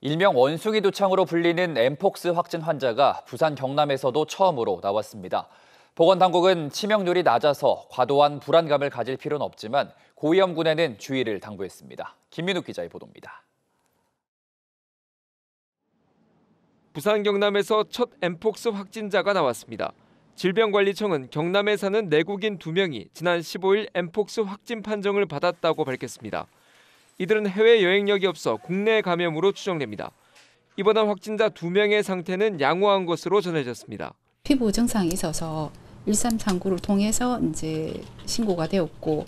일명 원숭이 두창으로 불리는 엠폭스 확진 환자가 부산 경남에서도 처음으로 나왔습니다. 보건당국은 치명률이 낮아서 과도한 불안감을 가질 필요는 없지만 고위험군에는 주의를 당부했습니다. 김민욱 기자의 보도입니다. 부산 경남에서 첫 엠폭스 확진자가 나왔습니다. 질병관리청은 경남에 사는 내국인 두명이 지난 15일 엠폭스 확진 판정을 받았다고 밝혔습니다. 이들은 해외 여행력이 없어 국내 감염으로 추정됩니다. 이번한 확진자 2명의 상태는 양호한 것으로 전해졌습니다. 피부 증상이 있어서 1339를 통해서 이제 신고가 되었고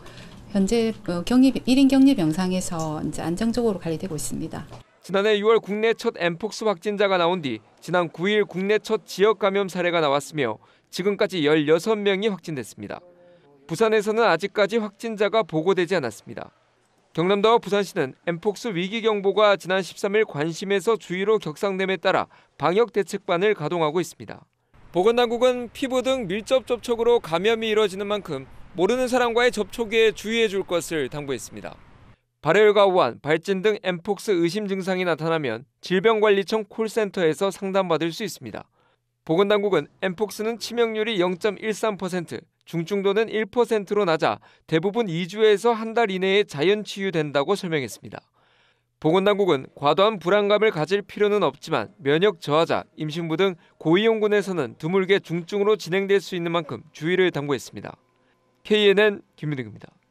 현재 어, 격리 1인 격리 병상에서 이제 안정적으로 관리되고 있습니다. 지난해 6월 국내 첫 엠폭스 확진자가 나온 뒤 지난 9일 국내 첫 지역 감염 사례가 나왔으며 지금까지 16명이 확진됐습니다. 부산에서는 아직까지 확진자가 보고되지 않았습니다. 경남도와 부산시는 엠폭스 위기 경보가 지난 13일 관심에서 주의로 격상됨에 따라 방역 대책반을 가동하고 있습니다. 보건당국은 피부 등 밀접 접촉으로 감염이 이뤄지는 만큼 모르는 사람과의 접촉에 주의해 줄 것을 당부했습니다. 발열과 우한, 발진 등 엠폭스 의심 증상이 나타나면 질병관리청 콜센터에서 상담받을 수 있습니다. 보건당국은 엠폭스는 치명률이 0.13%, 중증도는 1%로 낮아 대부분 2주에서 한 달 이내에 자연 치유된다고 설명했습니다. 보건당국은 과도한 불안감을 가질 필요는 없지만 면역 저하자, 임신부 등 고위험군에서는 드물게 중증으로 진행될 수 있는 만큼 주의를 당부했습니다. KNN 김민욱입니다.